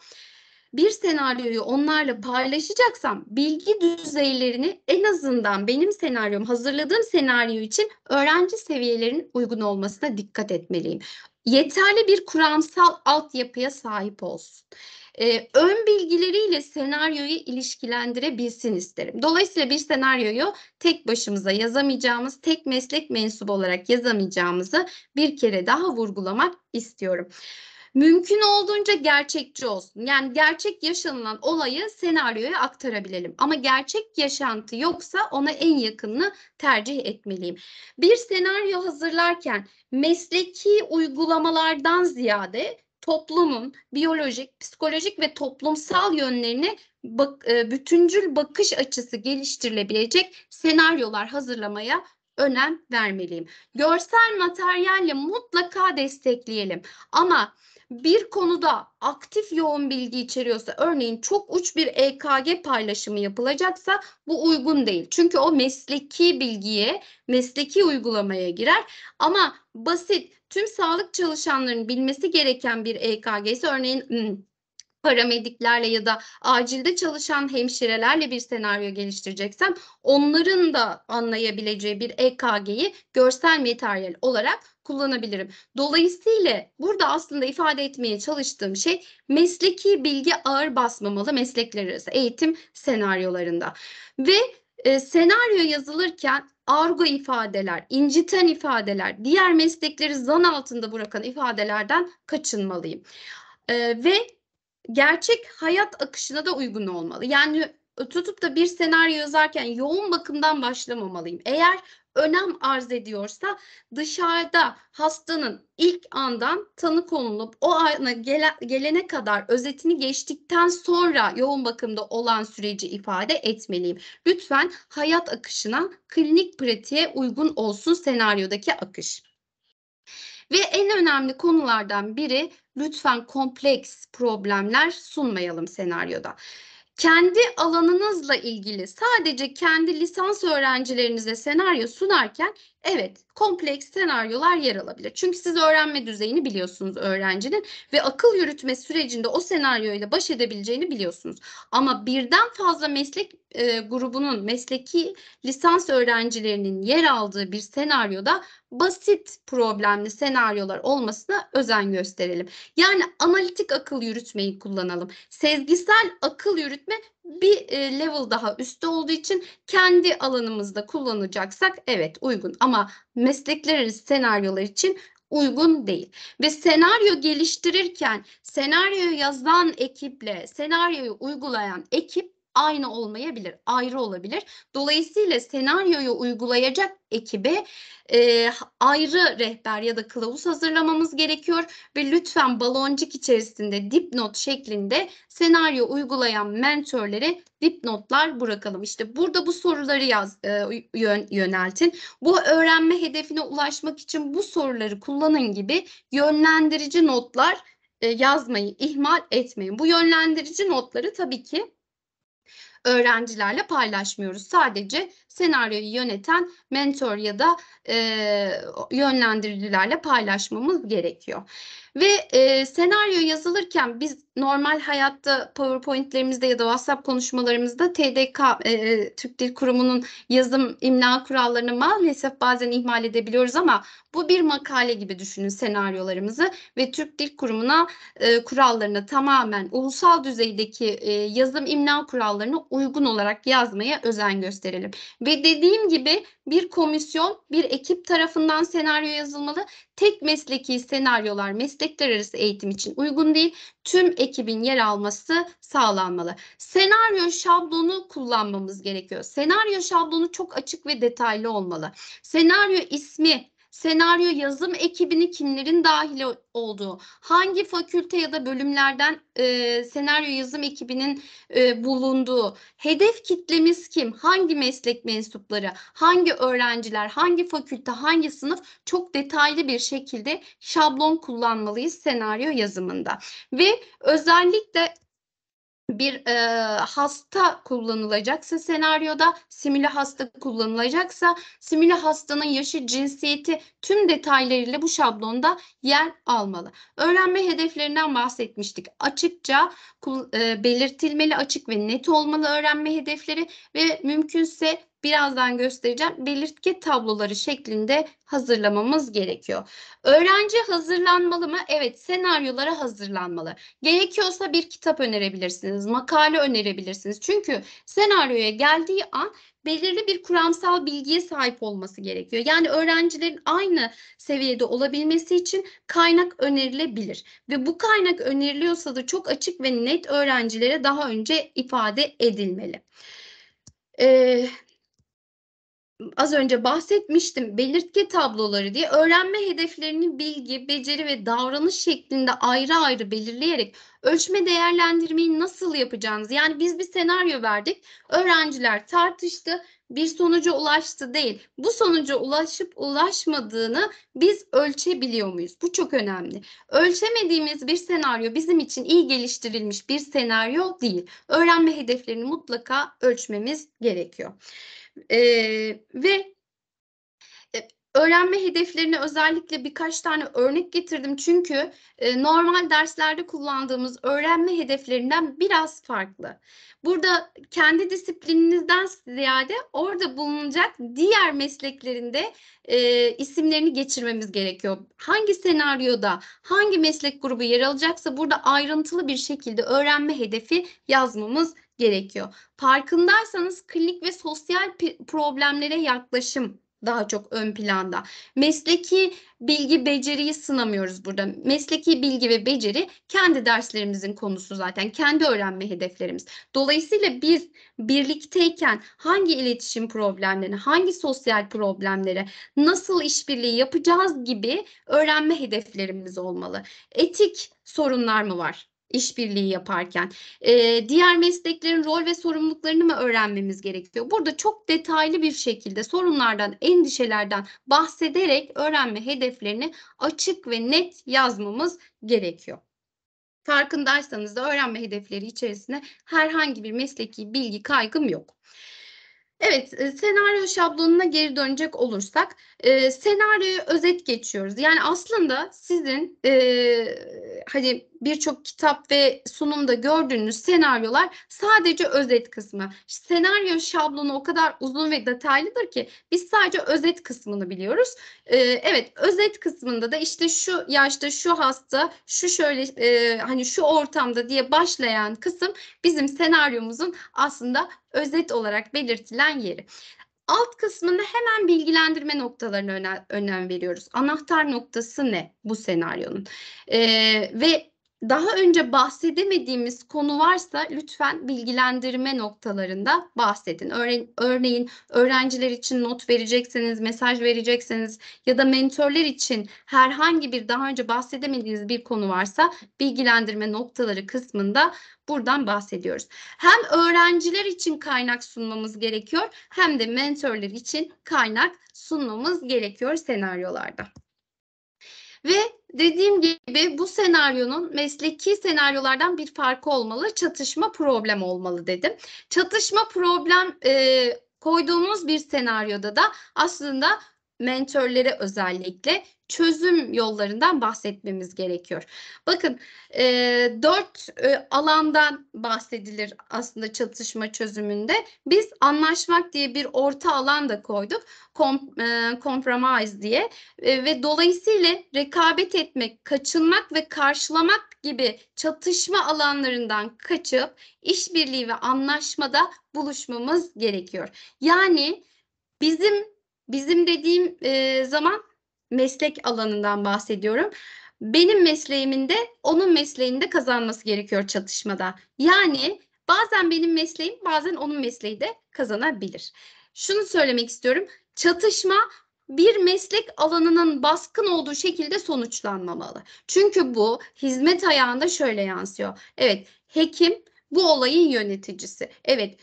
bir senaryoyu onlarla paylaşacaksam bilgi düzeylerini en azından benim senaryom hazırladığım senaryo için öğrenci seviyelerinin uygun olmasına dikkat etmeliyim. Yeterli bir kuramsal altyapıya sahip olsun ee, ön bilgileriyle senaryoyu ilişkilendirebilsin isterim. Dolayısıyla bir senaryoyu tek başımıza yazamayacağımız, tek meslek mensubu olarak yazamayacağımızı bir kere daha vurgulamak istiyorum mümkün olduğunca gerçekçi olsun. Yani gerçek yaşanılan olayı senaryoya aktarabilelim. Ama gerçek yaşantı yoksa ona en yakınını tercih etmeliyim. Bir senaryo hazırlarken mesleki uygulamalardan ziyade toplumun biyolojik, psikolojik ve toplumsal yönlerini bak, e, bütüncül bakış açısı geliştirilebilecek senaryolar hazırlamaya önem vermeliyim. Görsel materyalle mutlaka destekleyelim. Ama bir konuda aktif yoğun bilgi içeriyorsa örneğin çok uç bir EKG paylaşımı yapılacaksa bu uygun değil. Çünkü o mesleki bilgiye, mesleki uygulamaya girer. Ama basit tüm sağlık çalışanlarının bilmesi gereken bir EKG ise örneğin paramediklerle ya da acilde çalışan hemşirelerle bir senaryo geliştireceksem onların da anlayabileceği bir EKG'yi görsel materyal olarak kullanabilirim. Dolayısıyla burada aslında ifade etmeye çalıştığım şey mesleki bilgi ağır basmamalı meslekler arası eğitim senaryolarında. Ve e, senaryo yazılırken argo ifadeler, inciten ifadeler, diğer meslekleri zan altında bırakan ifadelerden kaçınmalıyım. E, ve gerçek hayat akışına da uygun olmalı. Yani tutup da bir senaryo yazarken yoğun bakımdan başlamamalıyım. Eğer önem arz ediyorsa dışarıda hastanın ilk andan tanık olunup o ana gelene kadar özetini geçtikten sonra yoğun bakımda olan süreci ifade etmeliyim. Lütfen hayat akışına klinik pratiğe uygun olsun senaryodaki akış. Ve en önemli konulardan biri lütfen kompleks problemler sunmayalım senaryoda. Kendi alanınızla ilgili sadece kendi lisans öğrencilerinize senaryo sunarken evet kompleks senaryolar yer alabilir. Çünkü siz öğrenme düzeyini biliyorsunuz öğrencinin ve akıl yürütme sürecinde o senaryoyla baş edebileceğini biliyorsunuz. Ama birden fazla meslek e, grubunun mesleki lisans öğrencilerinin yer aldığı bir senaryoda basit problemli senaryolar olmasına özen gösterelim. Yani analitik akıl yürütmeyi kullanalım. Sezgisel akıl yürütme bir e, level daha üstte olduğu için kendi alanımızda kullanacaksak evet uygun ama meslekler arası senaryolar için uygun değil. Ve senaryo geliştirirken senaryoyu yazan ekiple senaryoyu uygulayan ekip aynı olmayabilir, ayrı olabilir. Dolayısıyla senaryoyu uygulayacak ekibe e, ayrı rehber ya da kılavuz hazırlamamız gerekiyor ve lütfen baloncuk içerisinde dipnot şeklinde senaryo uygulayan mentörlere dipnotlar bırakalım. İşte burada bu soruları yaz e, yöneltin. Bu öğrenme hedefine ulaşmak için bu soruları kullanın gibi yönlendirici notlar e, yazmayı ihmal etmeyin. Bu yönlendirici notları tabii ki öğrencilerle paylaşmıyoruz. Sadece senaryoyu yöneten mentor ya da e, yönlendiricilerle paylaşmamız gerekiyor. Ve e, senaryo yazılırken biz normal hayatta PowerPoint'lerimizde ya da WhatsApp konuşmalarımızda TDK e, e, Türk Dil Kurumu'nun yazım imla kurallarını maalesef bazen ihmal edebiliyoruz ama bu bir makale gibi düşünün senaryolarımızı ve Türk Dil Kurumu'na e, kurallarını tamamen ulusal düzeydeki e, yazım imla kurallarını uygun olarak yazmaya özen gösterelim. Ve dediğim gibi bir komisyon, bir ekip tarafından senaryo yazılmalı. Tek mesleki senaryolar, mesleki meslekler arası eğitim için uygun değil. Tüm ekibin yer alması sağlanmalı. Senaryo şablonu kullanmamız gerekiyor. Senaryo şablonu çok açık ve detaylı olmalı. Senaryo ismi, senaryo yazım ekibini kimlerin dahil olduğu, hangi fakülte ya da bölümlerden e, senaryo yazım ekibinin e, bulunduğu, hedef kitlemiz kim, hangi meslek mensupları, hangi öğrenciler, hangi fakülte, hangi sınıf çok detaylı bir şekilde şablon kullanmalıyız senaryo yazımında. Ve özellikle bir e, hasta kullanılacaksa senaryoda simüle hasta kullanılacaksa simüle hastanın yaşı, cinsiyeti tüm detaylarıyla bu şablonda yer almalı. Öğrenme hedeflerinden bahsetmiştik. Açıkça e, belirtilmeli, açık ve net olmalı öğrenme hedefleri ve mümkünse birazdan göstereceğim. Belirtge tabloları şeklinde hazırlamamız gerekiyor. Öğrenci hazırlanmalı mı? Evet, senaryolara hazırlanmalı. Gerekiyorsa bir kitap önerebilirsiniz, makale önerebilirsiniz. Çünkü senaryoya geldiği an belirli bir kuramsal bilgiye sahip olması gerekiyor. Yani öğrencilerin aynı seviyede olabilmesi için kaynak önerilebilir. Ve bu kaynak öneriliyorsa da çok açık ve net öğrencilere daha önce ifade edilmeli. Ee, az önce bahsetmiştim belirtge tabloları diye öğrenme hedeflerini bilgi, beceri ve davranış şeklinde ayrı ayrı belirleyerek ölçme değerlendirmeyi nasıl yapacağınız. Yani biz bir senaryo verdik, öğrenciler tartıştı, bir sonuca ulaştı değil. Bu sonuca ulaşıp ulaşmadığını biz ölçebiliyor muyuz? Bu çok önemli. Ölçemediğimiz bir senaryo bizim için iyi geliştirilmiş bir senaryo değil. Öğrenme hedeflerini mutlaka ölçmemiz gerekiyor. Ee, e, ve öğrenme hedeflerine özellikle birkaç tane örnek getirdim çünkü e, normal derslerde kullandığımız öğrenme hedeflerinden biraz farklı. Burada kendi disiplininizden ziyade orada bulunacak diğer mesleklerinde e, isimlerini geçirmemiz gerekiyor. Hangi senaryoda, hangi meslek grubu yer alacaksa burada ayrıntılı bir şekilde öğrenme hedefi yazmamız gerekiyor. Farkındaysanız klinik ve sosyal problemlere yaklaşım daha çok ön planda. Mesleki bilgi beceriyi sınamıyoruz burada. Mesleki bilgi ve beceri kendi derslerimizin konusu zaten. Kendi öğrenme hedeflerimiz. Dolayısıyla biz birlikteyken hangi iletişim problemlerine, hangi sosyal problemlere, nasıl işbirliği yapacağız gibi öğrenme hedeflerimiz olmalı. Etik sorunlar mı var? işbirliği yaparken. E, diğer mesleklerin rol ve sorumluluklarını mı öğrenmemiz gerekiyor? Burada çok detaylı bir şekilde sorunlardan, endişelerden bahsederek öğrenme hedeflerini açık ve net yazmamız gerekiyor. Farkındaysanız da öğrenme hedefleri içerisinde herhangi bir mesleki bilgi kaygım yok. Evet, e, senaryo şablonuna geri dönecek olursak, e, senaryoya özet geçiyoruz. Yani aslında sizin e, hani birçok kitap ve sunumda gördüğünüz senaryolar sadece özet kısmı. Senaryo şablonu o kadar uzun ve detaylıdır ki biz sadece özet kısmını biliyoruz. Ee, evet özet kısmında da işte şu yaşta şu hasta şu şöyle e, hani şu ortamda diye başlayan kısım bizim senaryomuzun aslında özet olarak belirtilen yeri. Alt kısmında hemen bilgilendirme noktalarına önem, veriyoruz. Anahtar noktası ne bu senaryonun? Ee, ve daha önce bahsedemediğimiz konu varsa lütfen bilgilendirme noktalarında bahsedin. örneğin öğrenciler için not verecekseniz, mesaj verecekseniz ya da mentorlar için herhangi bir daha önce bahsedemediğiniz bir konu varsa bilgilendirme noktaları kısmında buradan bahsediyoruz. Hem öğrenciler için kaynak sunmamız gerekiyor hem de mentorlar için kaynak sunmamız gerekiyor senaryolarda. Ve dediğim gibi bu senaryonun mesleki senaryolardan bir farkı olmalı. Çatışma problem olmalı dedim. Çatışma problem e, koyduğumuz bir senaryoda da aslında mentörlere özellikle çözüm yollarından bahsetmemiz gerekiyor. Bakın e, dört e, alandan bahsedilir aslında çatışma çözümünde. Biz anlaşmak diye bir orta alan da koyduk. Kom, e, compromise diye e, ve dolayısıyla rekabet etmek, kaçınmak ve karşılamak gibi çatışma alanlarından kaçıp işbirliği ve anlaşmada buluşmamız gerekiyor. Yani bizim bizim dediğim e, zaman meslek alanından bahsediyorum. Benim mesleğiminde onun mesleğinde kazanması gerekiyor çatışmada. Yani bazen benim mesleğim bazen onun mesleği de kazanabilir. Şunu söylemek istiyorum. Çatışma bir meslek alanının baskın olduğu şekilde sonuçlanmamalı. Çünkü bu hizmet ayağında şöyle yansıyor. Evet, hekim bu olayın yöneticisi. Evet,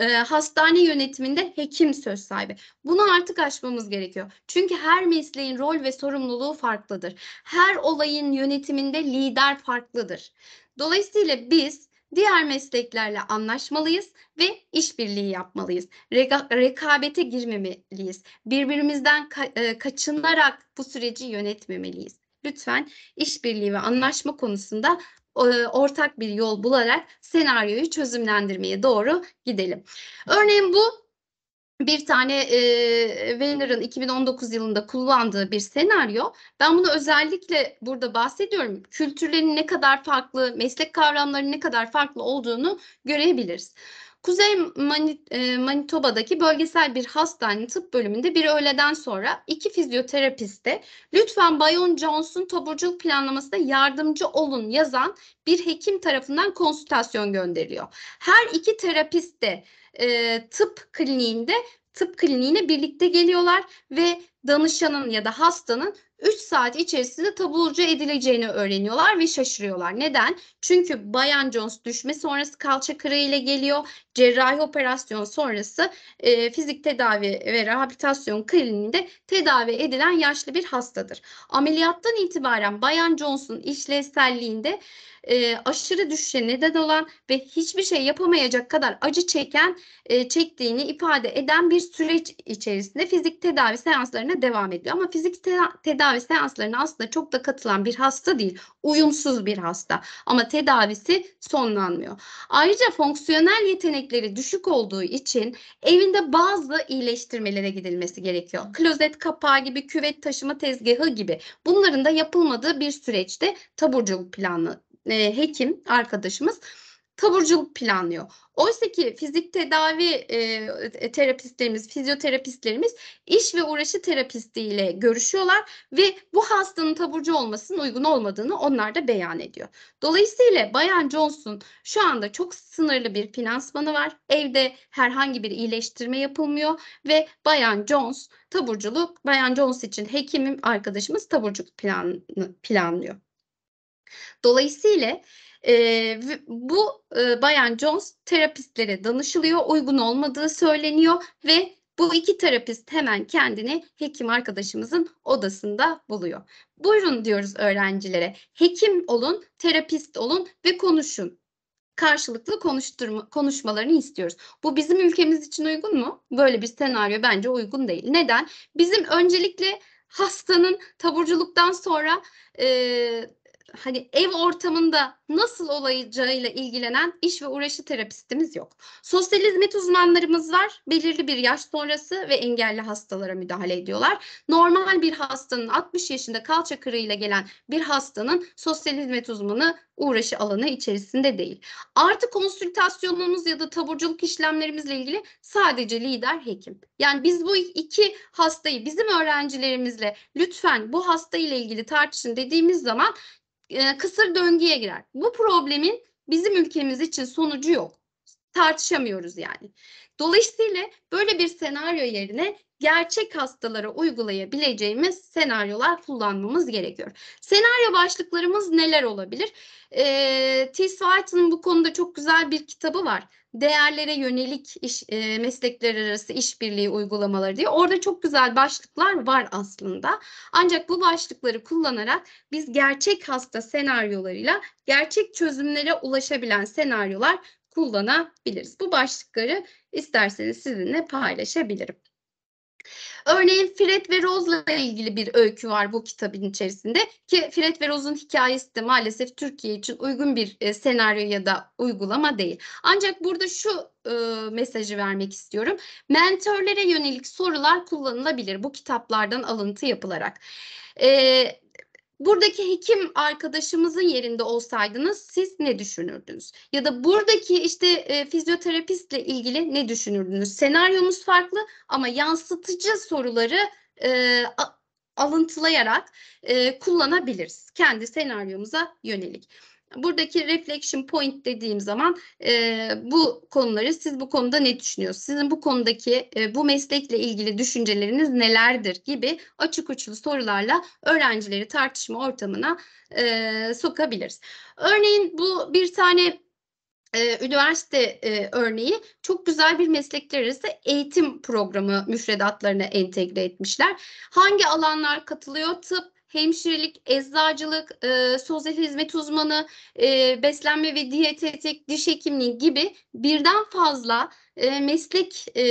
e, hastane yönetiminde hekim söz sahibi. Bunu artık aşmamız gerekiyor. Çünkü her mesleğin rol ve sorumluluğu farklıdır. Her olayın yönetiminde lider farklıdır. Dolayısıyla biz diğer mesleklerle anlaşmalıyız ve işbirliği yapmalıyız. Reka rekabete girmemeliyiz. Birbirimizden ka e, kaçınarak bu süreci yönetmemeliyiz. Lütfen işbirliği ve anlaşma konusunda e, ortak bir yol bularak senaryoyu çözümlendirmeye doğru gidelim. Örneğin bu bir tane e, Wehner'ın 2019 yılında kullandığı bir senaryo. Ben bunu özellikle burada bahsediyorum. Kültürlerin ne kadar farklı, meslek kavramlarının ne kadar farklı olduğunu görebiliriz. Kuzey e, Manitoba'daki bölgesel bir hastane tıp bölümünde bir öğleden sonra iki fizyoterapiste lütfen Bayon Johnson taburculuk planlamasına yardımcı olun yazan bir hekim tarafından konsültasyon gönderiliyor. Her iki terapist de e, tıp kliniğinde tıp kliniğine birlikte geliyorlar ve danışanın ya da hastanın 3 saat içerisinde taburcu edileceğini öğreniyorlar ve şaşırıyorlar. Neden? Çünkü Bayan Jones düşme sonrası kalça kırığı ile geliyor. Cerrahi operasyon sonrası e, fizik tedavi ve rehabilitasyon kliniğinde tedavi edilen yaşlı bir hastadır. Ameliyattan itibaren Bayan Jones'un işlevselliğinde e, aşırı düşüşe neden olan ve hiçbir şey yapamayacak kadar acı çeken e, çektiğini ifade eden bir süreç içerisinde fizik tedavi seanslarına tedavilerine devam ediyor. Ama fizik te tedavi seanslarına aslında çok da katılan bir hasta değil. Uyumsuz bir hasta ama tedavisi sonlanmıyor. Ayrıca fonksiyonel yetenekleri düşük olduğu için evinde bazı iyileştirmelere gidilmesi gerekiyor. Klozet kapağı gibi, küvet taşıma tezgahı gibi. Bunların da yapılmadığı bir süreçte taburculuk planı. e, hekim arkadaşımız taburculuk planlıyor. Oysa ki fizik tedavi e, e, terapistlerimiz, fizyoterapistlerimiz iş ve uğraşı terapistiyle görüşüyorlar ve bu hastanın taburcu olmasının uygun olmadığını onlar da beyan ediyor. Dolayısıyla Bayan Johnson şu anda çok sınırlı bir finansmanı var. Evde herhangi bir iyileştirme yapılmıyor ve Bayan Jones taburculuk, Bayan Jones için hekimim arkadaşımız taburculuk plan, planlıyor. Dolayısıyla e, bu e, Bayan Jones terapistlere danışılıyor, uygun olmadığı söyleniyor ve bu iki terapist hemen kendini hekim arkadaşımızın odasında buluyor. Buyurun diyoruz öğrencilere. Hekim olun, terapist olun ve konuşun. Karşılıklı konuşturma, konuşmalarını istiyoruz. Bu bizim ülkemiz için uygun mu? Böyle bir senaryo bence uygun değil. Neden? Bizim öncelikle hastanın taburculuktan sonra e, hani ev ortamında nasıl olayacağıyla ilgilenen iş ve uğraşı terapistimiz yok. Sosyal hizmet uzmanlarımız var. Belirli bir yaş sonrası ve engelli hastalara müdahale ediyorlar. Normal bir hastanın 60 yaşında kalça kırığıyla gelen bir hastanın sosyal hizmet uzmanı uğraşı alanı içerisinde değil. Artı konsültasyonumuz ya da taburculuk işlemlerimizle ilgili sadece lider hekim. Yani biz bu iki hastayı bizim öğrencilerimizle lütfen bu hasta ile ilgili tartışın dediğimiz zaman e, kısır döngüye girer. Bu problemin bizim ülkemiz için sonucu yok. Tartışamıyoruz yani. Dolayısıyla böyle bir senaryo yerine gerçek hastalara uygulayabileceğimiz senaryolar kullanmamız gerekiyor. Senaryo başlıklarımız neler olabilir? E, T. Swighton'ın bu konuda çok güzel bir kitabı var değerlere yönelik iş, e, meslekler arası işbirliği uygulamaları diye orada çok güzel başlıklar var aslında. Ancak bu başlıkları kullanarak biz gerçek hasta senaryolarıyla gerçek çözümlere ulaşabilen senaryolar kullanabiliriz. Bu başlıkları isterseniz sizinle paylaşabilirim. Örneğin Fred ve Rose'la ilgili bir öykü var bu kitabın içerisinde ki Fred ve Rose'un hikayesi de maalesef Türkiye için uygun bir e, senaryo ya da uygulama değil. Ancak burada şu e, mesajı vermek istiyorum. Mentörlere yönelik sorular kullanılabilir bu kitaplardan alıntı yapılarak. E, Buradaki hekim arkadaşımızın yerinde olsaydınız siz ne düşünürdünüz? Ya da buradaki işte e, fizyoterapistle ilgili ne düşünürdünüz? Senaryomuz farklı ama yansıtıcı soruları e, alıntılayarak e, kullanabiliriz kendi senaryomuza yönelik. Buradaki reflection point dediğim zaman e, bu konuları siz bu konuda ne düşünüyorsunuz? Sizin bu konudaki e, bu meslekle ilgili düşünceleriniz nelerdir gibi açık uçlu sorularla öğrencileri tartışma ortamına e, sokabiliriz. Örneğin bu bir tane e, üniversite e, örneği çok güzel bir meslekler arası eğitim programı müfredatlarına entegre etmişler. Hangi alanlar katılıyor? Tıp, hemşirelik, eczacılık, e, sosyal hizmet uzmanı, e, beslenme ve diyetetik, diş hekimliği gibi birden fazla e, meslek e,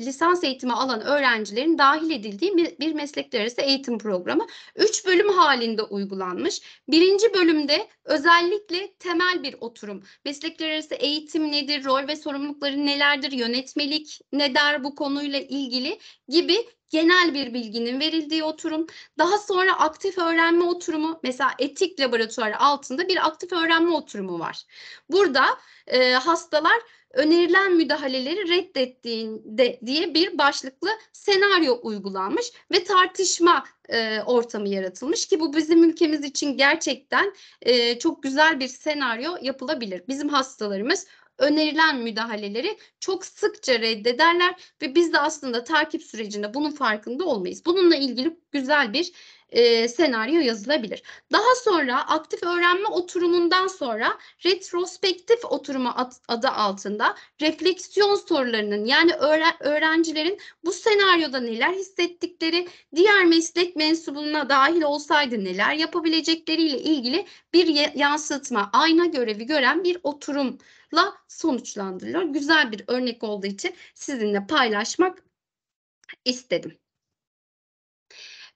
lisans eğitimi alan öğrencilerin dahil edildiği bir, bir meslekler arası eğitim programı. Üç bölüm halinde uygulanmış. Birinci bölümde özellikle temel bir oturum. Meslekler arası eğitim nedir, rol ve sorumlulukları nelerdir, yönetmelik ne der bu konuyla ilgili gibi genel bir bilginin verildiği oturum. Daha sonra aktif öğrenme oturumu mesela etik laboratuvarı altında bir aktif öğrenme oturumu var. Burada e, hastalar önerilen müdahaleleri reddettiğinde diye bir başlıklı senaryo uygulanmış ve tartışma e, ortamı yaratılmış ki bu bizim ülkemiz için gerçekten e, çok güzel bir senaryo yapılabilir. Bizim hastalarımız önerilen müdahaleleri çok sıkça reddederler ve biz de aslında takip sürecinde bunun farkında olmayız. Bununla ilgili güzel bir e, senaryo yazılabilir. Daha sonra aktif öğrenme oturumundan sonra retrospektif oturuma adı altında refleksiyon sorularının yani öğrencilerin bu senaryoda neler hissettikleri, diğer meslek mensubuna dahil olsaydı neler yapabilecekleriyle ilgili bir yansıtma, ayna görevi gören bir oturumla sonuçlandırılıyor. Güzel bir örnek olduğu için sizinle paylaşmak istedim.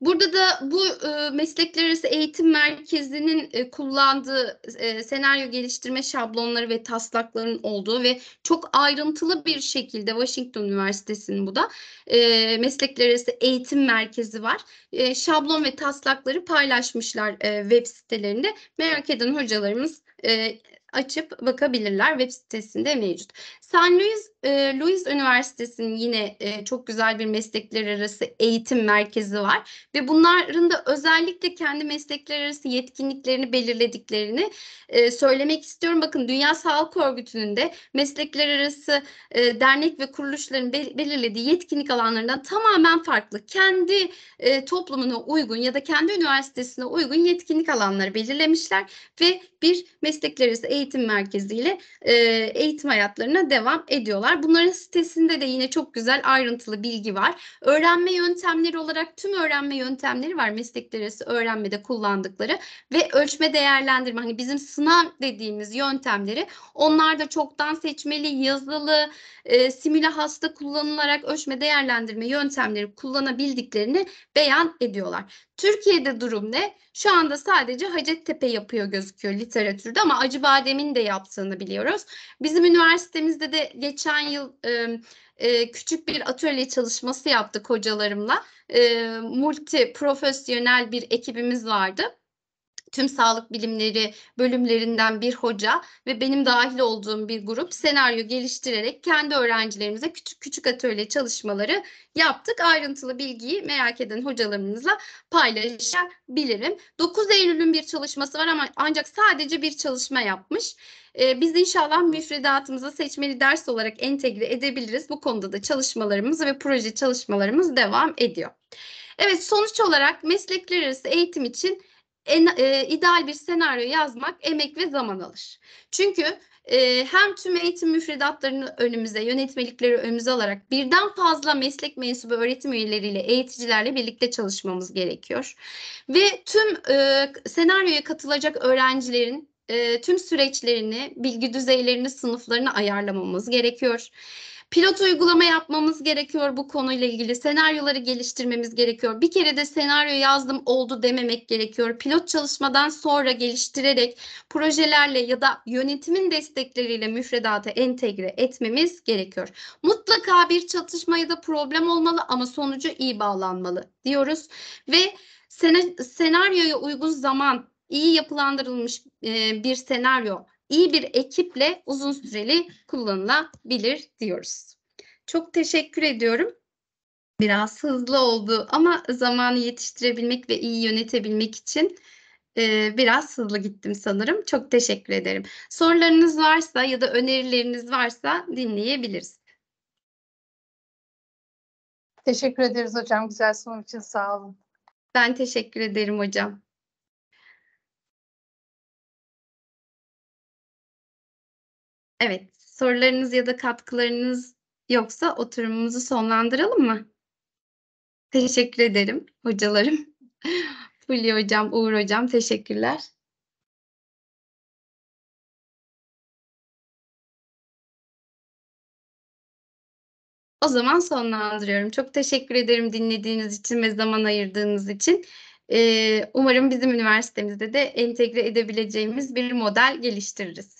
Burada da bu e, meslekler arası eğitim merkezinin e, kullandığı e, senaryo geliştirme şablonları ve taslakların olduğu ve çok ayrıntılı bir şekilde Washington Üniversitesi'nin bu da e, meslekler arası eğitim merkezi var. E, şablon ve taslakları paylaşmışlar e, web sitelerinde. Merak eden hocalarımız e, açıp bakabilirler. Web sitesinde mevcut. San Luis, e, Luis Üniversitesi'nin yine e, çok güzel bir meslekler arası eğitim merkezi var ve bunların da özellikle kendi meslekler arası yetkinliklerini belirlediklerini e, söylemek istiyorum. Bakın Dünya Sağlık Örgütü'nün de meslekler arası e, dernek ve kuruluşların be belirlediği yetkinlik alanlarından tamamen farklı. Kendi e, toplumuna uygun ya da kendi üniversitesine uygun yetkinlik alanları belirlemişler ve bir meslekler arası eğitim eğitim merkeziyle e, eğitim hayatlarına devam ediyorlar. Bunların sitesinde de yine çok güzel ayrıntılı bilgi var. Öğrenme yöntemleri olarak tüm öğrenme yöntemleri var mesleklerisi öğrenmede kullandıkları ve ölçme değerlendirme hani bizim sınav dediğimiz yöntemleri onlar da çoktan seçmeli, yazılı, e, simüle hasta kullanılarak ölçme değerlendirme yöntemleri kullanabildiklerini beyan ediyorlar. Türkiye'de durum ne? Şu anda sadece Hacettepe yapıyor gözüküyor literatürde ama Acıbadem'in de yaptığını biliyoruz. Bizim üniversitemizde de geçen yıl e, e, küçük bir atölye çalışması yaptık hocalarımla. E, multi profesyonel bir ekibimiz vardı tüm sağlık bilimleri bölümlerinden bir hoca ve benim dahil olduğum bir grup senaryo geliştirerek kendi öğrencilerimize küçük küçük atölye çalışmaları yaptık. Ayrıntılı bilgiyi merak eden hocalarımızla paylaşabilirim. 9 Eylül'ün bir çalışması var ama ancak sadece bir çalışma yapmış. Ee, biz inşallah müfredatımıza seçmeli ders olarak entegre edebiliriz. Bu konuda da çalışmalarımız ve proje çalışmalarımız devam ediyor. Evet sonuç olarak meslekler arası eğitim için en, e, ideal bir senaryo yazmak emek ve zaman alır. Çünkü e, hem tüm eğitim müfredatlarını önümüze, yönetmelikleri önümüze alarak birden fazla meslek mensubu öğretim üyeleriyle, eğiticilerle birlikte çalışmamız gerekiyor. Ve tüm e, senaryoya katılacak öğrencilerin e, tüm süreçlerini, bilgi düzeylerini, sınıflarını ayarlamamız gerekiyor. Pilot uygulama yapmamız gerekiyor bu konuyla ilgili. Senaryoları geliştirmemiz gerekiyor. Bir kere de senaryo yazdım oldu dememek gerekiyor. Pilot çalışmadan sonra geliştirerek projelerle ya da yönetimin destekleriyle müfredata entegre etmemiz gerekiyor. Mutlaka bir çatışma ya da problem olmalı ama sonucu iyi bağlanmalı diyoruz ve senaryoya uygun zaman iyi yapılandırılmış bir senaryo iyi bir ekiple uzun süreli kullanılabilir diyoruz. Çok teşekkür ediyorum. Biraz hızlı oldu ama zamanı yetiştirebilmek ve iyi yönetebilmek için e, biraz hızlı gittim sanırım. Çok teşekkür ederim. Sorularınız varsa ya da önerileriniz varsa dinleyebiliriz. Teşekkür ederiz hocam. Güzel sunum için sağ olun. Ben teşekkür ederim hocam. Evet, sorularınız ya da katkılarınız yoksa oturumumuzu sonlandıralım mı? Teşekkür ederim hocalarım. Fulya hocam, Uğur hocam teşekkürler. O zaman sonlandırıyorum. Çok teşekkür ederim dinlediğiniz için ve zaman ayırdığınız için. Ee, umarım bizim üniversitemizde de entegre edebileceğimiz bir model geliştiririz.